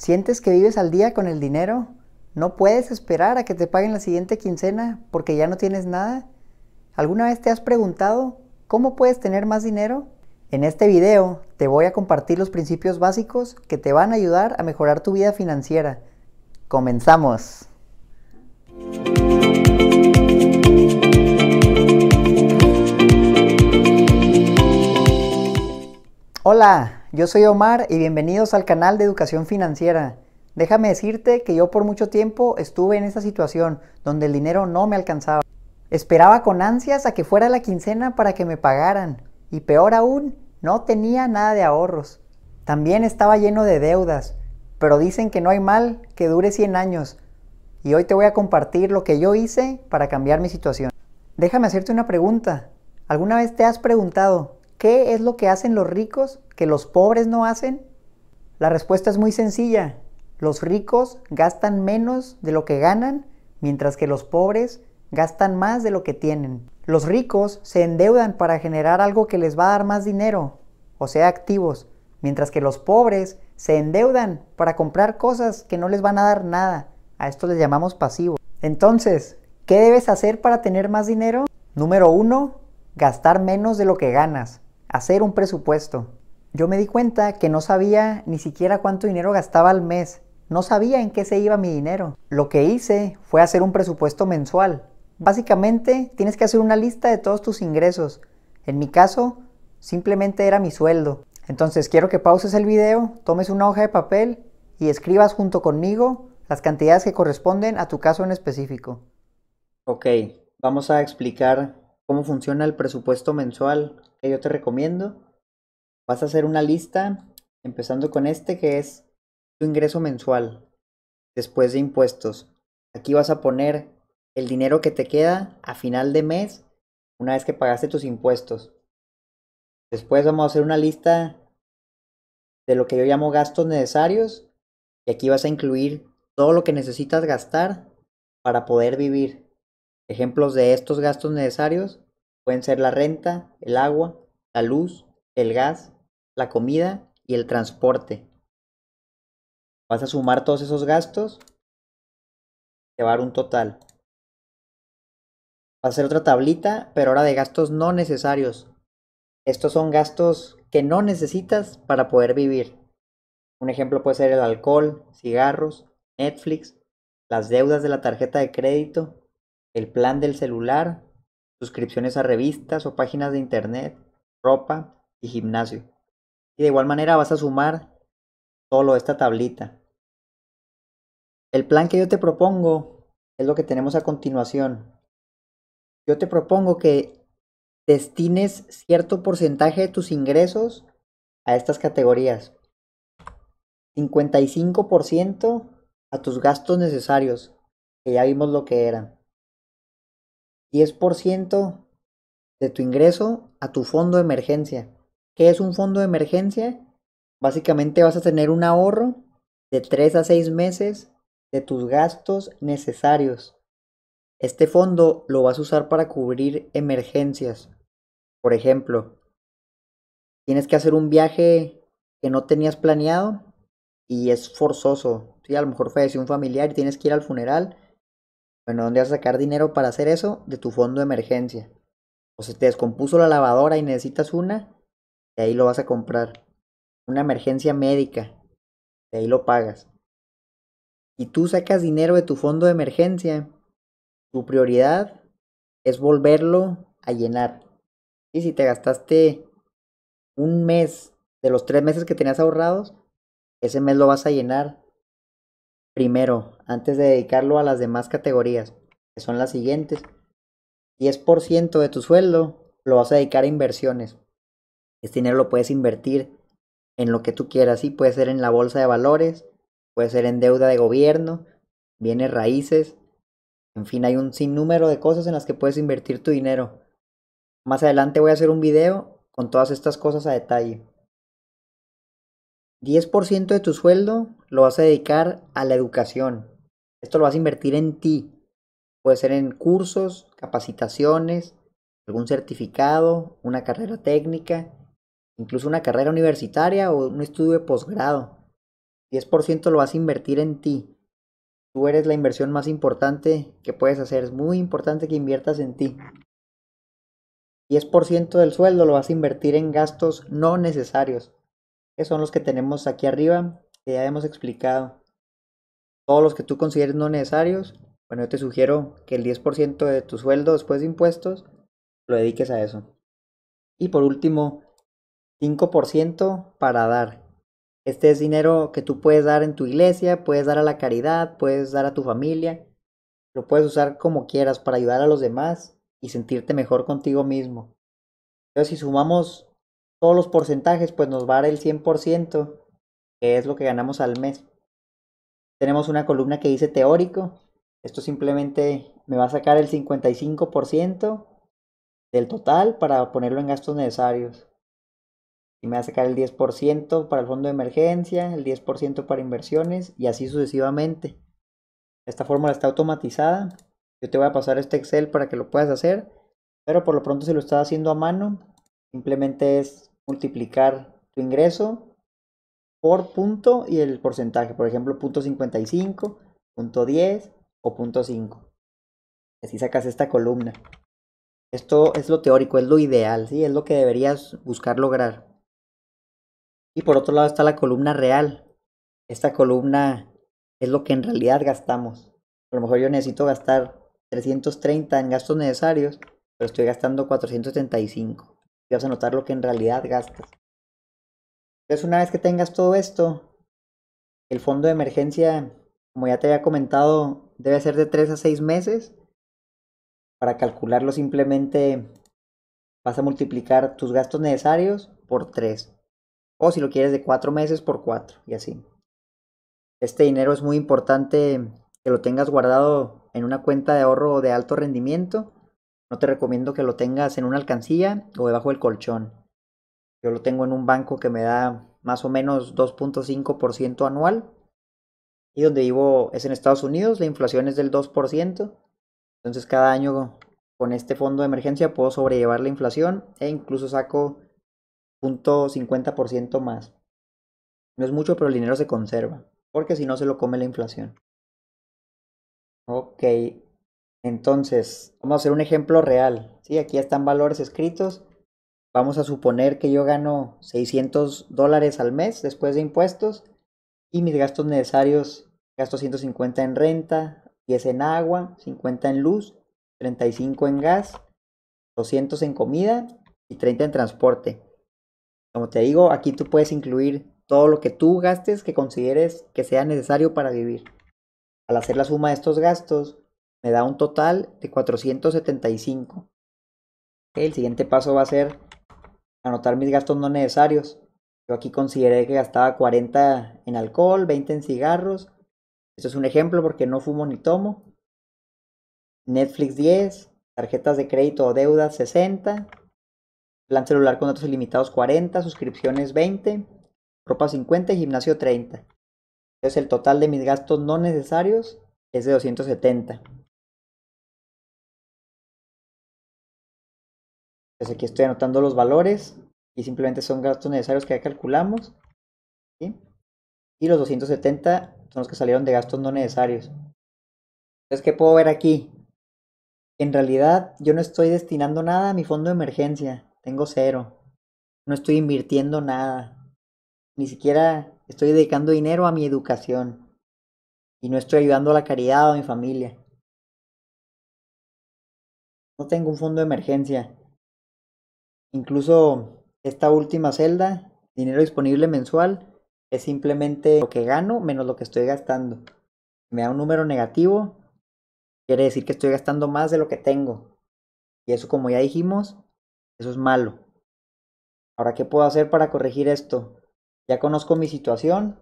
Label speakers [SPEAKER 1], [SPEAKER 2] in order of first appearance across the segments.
[SPEAKER 1] ¿Sientes que vives al día con el dinero? ¿No puedes esperar a que te paguen la siguiente quincena porque ya no tienes nada? ¿Alguna vez te has preguntado cómo puedes tener más dinero? En este video te voy a compartir los principios básicos que te van a ayudar a mejorar tu vida financiera. ¡Comenzamos! Hola, yo soy Omar y bienvenidos al canal de Educación Financiera. Déjame decirte que yo por mucho tiempo estuve en esa situación donde el dinero no me alcanzaba. Esperaba con ansias a que fuera la quincena para que me pagaran y peor aún, no tenía nada de ahorros. También estaba lleno de deudas, pero dicen que no hay mal que dure 100 años y hoy te voy a compartir lo que yo hice para cambiar mi situación. Déjame hacerte una pregunta. ¿Alguna vez te has preguntado ¿Qué es lo que hacen los ricos que los pobres no hacen? La respuesta es muy sencilla. Los ricos gastan menos de lo que ganan, mientras que los pobres gastan más de lo que tienen. Los ricos se endeudan para generar algo que les va a dar más dinero, o sea, activos, mientras que los pobres se endeudan para comprar cosas que no les van a dar nada. A esto les llamamos pasivo. Entonces, ¿qué debes hacer para tener más dinero? Número uno, Gastar menos de lo que ganas hacer un presupuesto. Yo me di cuenta que no sabía ni siquiera cuánto dinero gastaba al mes. No sabía en qué se iba mi dinero. Lo que hice fue hacer un presupuesto mensual. Básicamente tienes que hacer una lista de todos tus ingresos. En mi caso, simplemente era mi sueldo. Entonces quiero que pauses el video, tomes una hoja de papel y escribas junto conmigo las cantidades que corresponden a tu caso en específico. Ok, vamos a explicar cómo funciona el presupuesto mensual yo te recomiendo. Vas a hacer una lista, empezando con este que es tu ingreso mensual, después de impuestos. Aquí vas a poner el dinero que te queda a final de mes, una vez que pagaste tus impuestos. Después vamos a hacer una lista de lo que yo llamo gastos necesarios. Y aquí vas a incluir todo lo que necesitas gastar para poder vivir. Ejemplos de estos gastos necesarios Pueden ser la renta, el agua, la luz, el gas, la comida y el transporte. Vas a sumar todos esos gastos. Te un total. Vas a hacer otra tablita, pero ahora de gastos no necesarios. Estos son gastos que no necesitas para poder vivir. Un ejemplo puede ser el alcohol, cigarros, Netflix, las deudas de la tarjeta de crédito, el plan del celular, suscripciones a revistas o páginas de internet, ropa y gimnasio. Y de igual manera vas a sumar solo esta tablita. El plan que yo te propongo es lo que tenemos a continuación. Yo te propongo que destines cierto porcentaje de tus ingresos a estas categorías. 55% a tus gastos necesarios, que ya vimos lo que eran. 10% de tu ingreso a tu fondo de emergencia. ¿Qué es un fondo de emergencia? Básicamente vas a tener un ahorro de 3 a 6 meses de tus gastos necesarios. Este fondo lo vas a usar para cubrir emergencias. Por ejemplo, tienes que hacer un viaje que no tenías planeado y es forzoso. Sí, a lo mejor falleció un familiar y tienes que ir al funeral bueno, ¿dónde vas a sacar dinero para hacer eso? De tu fondo de emergencia. O si te descompuso la lavadora y necesitas una, de ahí lo vas a comprar. Una emergencia médica, de ahí lo pagas. Y tú sacas dinero de tu fondo de emergencia, tu prioridad es volverlo a llenar. Y si te gastaste un mes de los tres meses que tenías ahorrados, ese mes lo vas a llenar primero, antes de dedicarlo a las demás categorías, que son las siguientes. 10% de tu sueldo lo vas a dedicar a inversiones. Este dinero lo puedes invertir en lo que tú quieras, y puede ser en la bolsa de valores, puede ser en deuda de gobierno, bienes raíces, en fin, hay un sinnúmero de cosas en las que puedes invertir tu dinero. Más adelante voy a hacer un video con todas estas cosas a detalle. 10% de tu sueldo lo vas a dedicar a la educación. Esto lo vas a invertir en ti. Puede ser en cursos, capacitaciones, algún certificado, una carrera técnica, incluso una carrera universitaria o un estudio de posgrado. 10% lo vas a invertir en ti. Tú eres la inversión más importante que puedes hacer. Es muy importante que inviertas en ti. 10% del sueldo lo vas a invertir en gastos no necesarios que son los que tenemos aquí arriba, que ya hemos explicado. Todos los que tú consideres no necesarios, bueno, yo te sugiero que el 10% de tu sueldo después de impuestos lo dediques a eso. Y por último, 5% para dar. Este es dinero que tú puedes dar en tu iglesia, puedes dar a la caridad, puedes dar a tu familia. Lo puedes usar como quieras para ayudar a los demás y sentirte mejor contigo mismo. Entonces, si sumamos todos los porcentajes, pues nos va a dar el 100%, que es lo que ganamos al mes. Tenemos una columna que dice teórico. Esto simplemente me va a sacar el 55% del total para ponerlo en gastos necesarios. Y me va a sacar el 10% para el fondo de emergencia, el 10% para inversiones y así sucesivamente. Esta fórmula está automatizada. Yo te voy a pasar este Excel para que lo puedas hacer. Pero por lo pronto se lo estás haciendo a mano, simplemente es multiplicar tu ingreso por punto y el porcentaje. Por ejemplo, punto 55, punto 10 o punto 5. Así sacas esta columna. Esto es lo teórico, es lo ideal, ¿sí? es lo que deberías buscar lograr. Y por otro lado está la columna real. Esta columna es lo que en realidad gastamos. A lo mejor yo necesito gastar 330 en gastos necesarios, pero estoy gastando 475 y vas a notar lo que en realidad gastas. Entonces, una vez que tengas todo esto, el fondo de emergencia, como ya te había comentado, debe ser de 3 a 6 meses. Para calcularlo simplemente vas a multiplicar tus gastos necesarios por 3. O si lo quieres de 4 meses por 4 y así. Este dinero es muy importante que lo tengas guardado en una cuenta de ahorro de alto rendimiento no te recomiendo que lo tengas en una alcancía o debajo del colchón. Yo lo tengo en un banco que me da más o menos 2.5% anual. Y donde vivo es en Estados Unidos, la inflación es del 2%. Entonces cada año con este fondo de emergencia puedo sobrellevar la inflación e incluso saco 0.50% más. No es mucho, pero el dinero se conserva, porque si no se lo come la inflación. Ok, entonces, vamos a hacer un ejemplo real. ¿sí? Aquí están valores escritos. Vamos a suponer que yo gano 600 dólares al mes después de impuestos y mis gastos necesarios, gasto 150 en renta, 10 en agua, 50 en luz, 35 en gas, 200 en comida y 30 en transporte. Como te digo, aquí tú puedes incluir todo lo que tú gastes que consideres que sea necesario para vivir. Al hacer la suma de estos gastos, me da un total de 475. El siguiente paso va a ser anotar mis gastos no necesarios. Yo aquí consideré que gastaba 40 en alcohol, 20 en cigarros. Esto es un ejemplo porque no fumo ni tomo. Netflix 10, tarjetas de crédito o deuda 60, plan celular con datos ilimitados 40, suscripciones 20, ropa 50 y gimnasio 30. Entonces el total de mis gastos no necesarios es de 270. Entonces pues aquí estoy anotando los valores y simplemente son gastos necesarios que ya calculamos. Y los 270 son los que salieron de gastos no necesarios. Entonces, ¿qué puedo ver aquí? En realidad yo no estoy destinando nada a mi fondo de emergencia. Tengo cero. No estoy invirtiendo nada. Ni siquiera estoy dedicando dinero a mi educación. Y no estoy ayudando a la caridad o a mi familia. No tengo un fondo de emergencia. Incluso esta última celda, dinero disponible mensual, es simplemente lo que gano menos lo que estoy gastando. Me da un número negativo, quiere decir que estoy gastando más de lo que tengo. Y eso, como ya dijimos, eso es malo. Ahora, ¿qué puedo hacer para corregir esto? Ya conozco mi situación.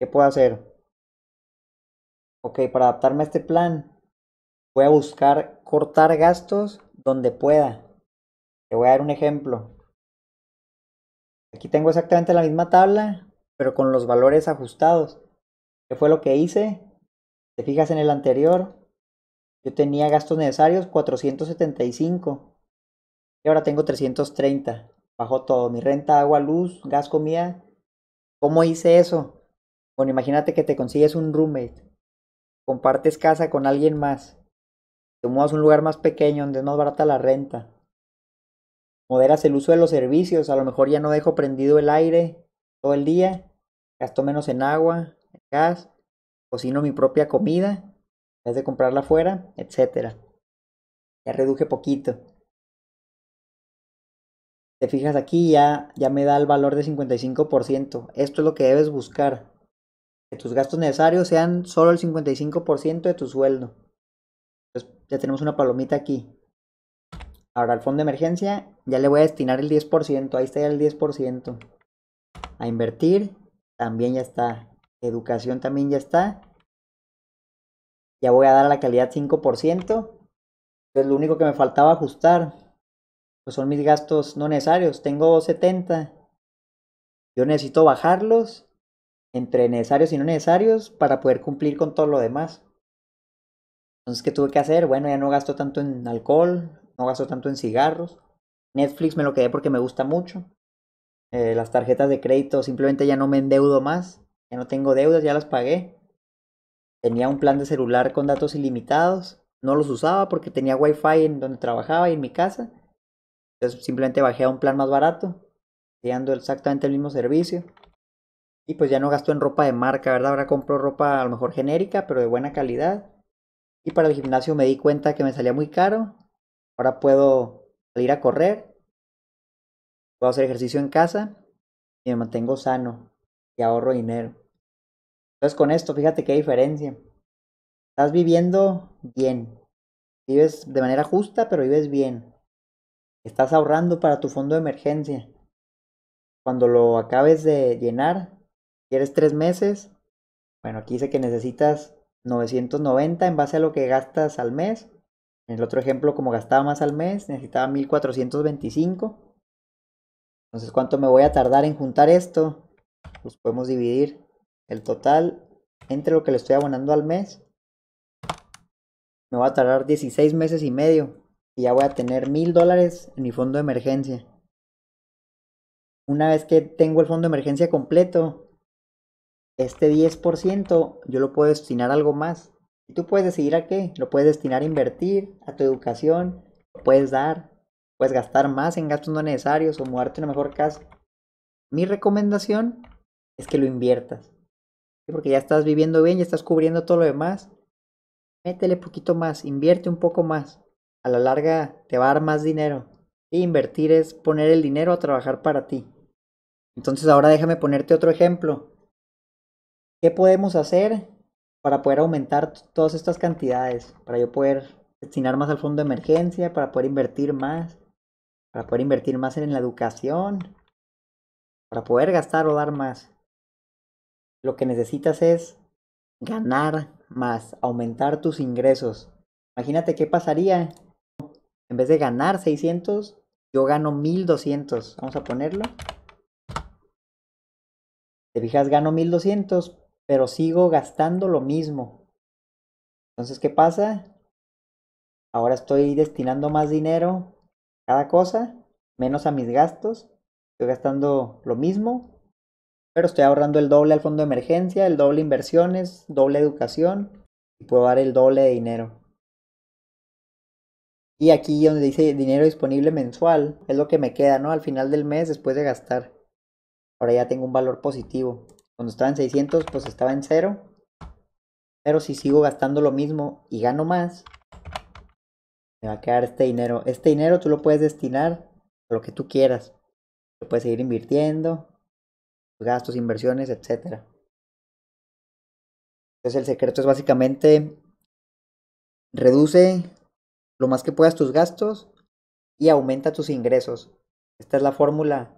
[SPEAKER 1] ¿Qué puedo hacer? Ok, para adaptarme a este plan, voy a buscar cortar gastos donde pueda. Te voy a dar un ejemplo. Aquí tengo exactamente la misma tabla, pero con los valores ajustados. ¿Qué fue lo que hice? Te fijas en el anterior, yo tenía gastos necesarios 475 y ahora tengo 330. Bajo todo, mi renta, agua, luz, gas, comida. ¿Cómo hice eso? Bueno, imagínate que te consigues un roommate, compartes casa con alguien más, te mudas a un lugar más pequeño donde es más barata la renta moderas el uso de los servicios, a lo mejor ya no dejo prendido el aire todo el día, gasto menos en agua, en gas, cocino mi propia comida, en vez de comprarla afuera, etc. Ya reduje poquito. Te fijas aquí, ya, ya me da el valor de 55%. Esto es lo que debes buscar. Que tus gastos necesarios sean solo el 55% de tu sueldo. Entonces, ya tenemos una palomita aquí. Ahora al fondo de emergencia ya le voy a destinar el 10%. Ahí está ya el 10%. A invertir. También ya está. Educación también ya está. Ya voy a dar a la calidad 5%. Entonces lo único que me faltaba ajustar pues son mis gastos no necesarios. Tengo 70. Yo necesito bajarlos entre necesarios y no necesarios para poder cumplir con todo lo demás. Entonces, ¿qué tuve que hacer? Bueno, ya no gasto tanto en alcohol, no gasto tanto en cigarros. Netflix me lo quedé porque me gusta mucho. Eh, las tarjetas de crédito simplemente ya no me endeudo más. Ya no tengo deudas, ya las pagué. Tenía un plan de celular con datos ilimitados. No los usaba porque tenía wifi en donde trabajaba y en mi casa. Entonces simplemente bajé a un plan más barato, dando exactamente el mismo servicio. Y pues ya no gasto en ropa de marca, ¿verdad? Ahora compro ropa a lo mejor genérica, pero de buena calidad. Y para el gimnasio me di cuenta que me salía muy caro Ahora puedo salir a correr, puedo hacer ejercicio en casa y me mantengo sano y ahorro dinero. Entonces con esto, fíjate qué diferencia. Estás viviendo bien. Vives de manera justa, pero vives bien. Estás ahorrando para tu fondo de emergencia. Cuando lo acabes de llenar, quieres tres meses. Bueno, aquí dice que necesitas 990 en base a lo que gastas al mes en el otro ejemplo, como gastaba más al mes, necesitaba 1425. Entonces, ¿cuánto me voy a tardar en juntar esto? Pues podemos dividir el total entre lo que le estoy abonando al mes. Me va a tardar 16 meses y medio. Y ya voy a tener mil dólares en mi fondo de emergencia. Una vez que tengo el fondo de emergencia completo, este 10% yo lo puedo destinar a algo más. Y tú puedes decidir a qué. Lo puedes destinar a invertir, a tu educación, lo puedes dar, puedes gastar más en gastos no necesarios o mudarte en una mejor casa. Mi recomendación es que lo inviertas. Porque ya estás viviendo bien, ya estás cubriendo todo lo demás. Métele poquito más, invierte un poco más. A la larga te va a dar más dinero. Y invertir es poner el dinero a trabajar para ti. Entonces ahora déjame ponerte otro ejemplo. ¿Qué podemos hacer para poder aumentar todas estas cantidades, para yo poder destinar más al fondo de emergencia, para poder invertir más, para poder invertir más en la educación, para poder gastar o dar más. Lo que necesitas es ganar más, aumentar tus ingresos. Imagínate qué pasaría. En vez de ganar 600, yo gano 1200. Vamos a ponerlo. Te fijas, gano 1200, pero sigo gastando lo mismo. Entonces, ¿qué pasa? Ahora estoy destinando más dinero a cada cosa, menos a mis gastos. Estoy gastando lo mismo, pero estoy ahorrando el doble al fondo de emergencia, el doble inversiones, doble educación y puedo dar el doble de dinero. Y aquí donde dice dinero disponible mensual, es lo que me queda, ¿no? Al final del mes después de gastar. Ahora ya tengo un valor positivo. Cuando estaba en 600, pues estaba en cero. Pero si sigo gastando lo mismo y gano más, me va a quedar este dinero. Este dinero tú lo puedes destinar a lo que tú quieras. Lo puedes seguir invirtiendo, gastos, inversiones, etc. Entonces el secreto es básicamente reduce lo más que puedas tus gastos y aumenta tus ingresos. Esta es la fórmula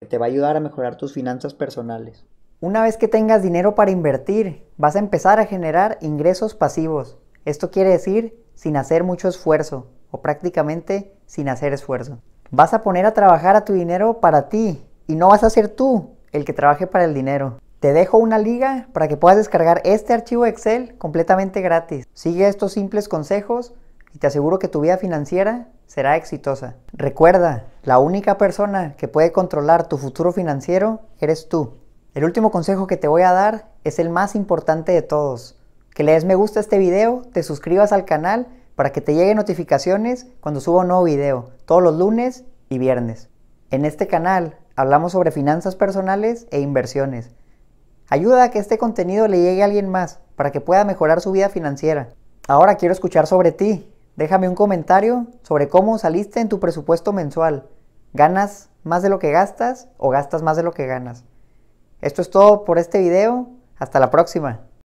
[SPEAKER 1] que te va a ayudar a mejorar tus finanzas personales. Una vez que tengas dinero para invertir, vas a empezar a generar ingresos pasivos. Esto quiere decir sin hacer mucho esfuerzo o prácticamente sin hacer esfuerzo. Vas a poner a trabajar a tu dinero para ti y no vas a ser tú el que trabaje para el dinero. Te dejo una liga para que puedas descargar este archivo Excel completamente gratis. Sigue estos simples consejos y te aseguro que tu vida financiera será exitosa. Recuerda, la única persona que puede controlar tu futuro financiero eres tú. El último consejo que te voy a dar es el más importante de todos. Que le des me gusta a este video, te suscribas al canal para que te lleguen notificaciones cuando suba un nuevo video, todos los lunes y viernes. En este canal hablamos sobre finanzas personales e inversiones. Ayuda a que este contenido le llegue a alguien más para que pueda mejorar su vida financiera. Ahora quiero escuchar sobre ti. Déjame un comentario sobre cómo saliste en tu presupuesto mensual. ¿Ganas más de lo que gastas o gastas más de lo que ganas? Esto es todo por este video. Hasta la próxima.